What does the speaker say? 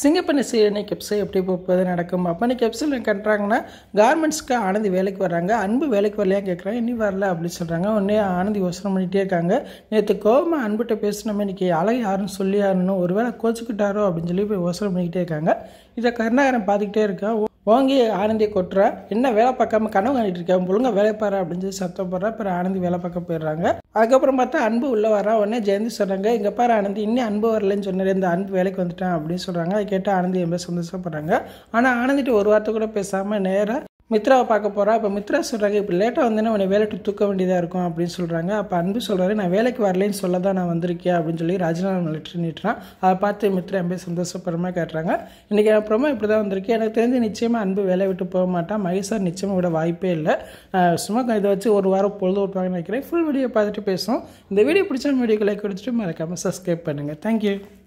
சிங்கப்பண்ணி சீரனை கெப்சை எப்படி போவது நடக்கும் அப்பனி கெப்சில் கட்டுறாங்கன்னா கார்மெண்ட்ஸ்க்கு ஆனந்தி வேலைக்கு வர்றாங்க அன்பு வேலைக்கு வரலையா கேட்குறாங்க இனி வரல அப்படின்னு சொல்கிறாங்க உடனே ஆனந்தி யோசனை பண்ணிகிட்டே இருக்காங்க நேற்று கோபமாக அன்புகிட்ட பேசினோமே இன்றைக்கி அழகு யாருன்னு சொல்லி யாருன்னு ஒருவேளை கோச்சிக்கிட்டாரோ அப்படின்னு சொல்லி போய் யோசனை பண்ணிக்கிட்டே இருக்காங்க இதை கருணாகரன் பார்த்துக்கிட்டே இருக்கா ஓங்கி ஆனந்தி கொட்டுற என்ன வேலை பார்க்காம கனவு கண்டிட்டு இருக்கேன் ஒழுங்காக வேலை பாரு அப்படின்னு சொல்லி சத்தம் போடுற அப்புறம் ஆனந்தி வேலை பார்க்க போயிடுறாங்க அதுக்கப்புறம் பார்த்தா அன்பு உள்ளே வரா உடனே ஜெயந்தி சொல்கிறாங்க இங்கே பாரு ஆனந்தி இன்னும் அன்பு வரலன்னு சொன்னார் இந்த அன்பு வேலைக்கு வந்துட்டேன் அப்படின்னு சொல்கிறாங்க அதை கேட்டு ஆனந்தி ரொம்ப சந்தோஷப்படுறாங்க ஆனால் ஆனந்திட்டு ஒரு வார்த்தை கூட பேசாமல் நேராக மித்ராவை பார்க்க போகிறா இப்போ மித்ரா சொல்கிறாங்க இப்போ லேட்டாக வந்தேன்னா உன்னை வேலைட்டு தூக்க வேண்டியதாக இருக்கும் அப்படின்னு சொல்கிறாங்க அப்போ அன்பு சொல்கிறாரு நான் வேலைக்கு வரலன்னு சொல்ல தான் நான் வந்திருக்கேன் அப்படின்னு சொல்லி ராஜினாமா லெட்டர் நீட்டுறான் அதை பார்த்து மித்ரா எம்பே சந்தோஷப்பரமாக கேட்டுறாங்க இன்றைக்கி அப்புறமா இப்படி தான் வந்திருக்கேன் எனக்கு தெரிஞ்சு நிச்சயமாக அன்பு வேலை விட்டு போக மாட்டான் மகேஷார் நிச்சயமாக விட வாய்ப்பே இல்லை சும்மா இதை வச்சு ஒரு வாரம் பொழுது விட்டுவாங்கன்னு நினைக்கிறேன் ஃபுல் வீடியோ பார்த்துட்டு பேசுவோம் இந்த வீடியோ பிடிச்ச வீடியோக்கு லைக் கொடுத்துட்டு மறக்காமல் சப்ஸ்கிரைப் பண்ணுங்கள் தேங்க்யூ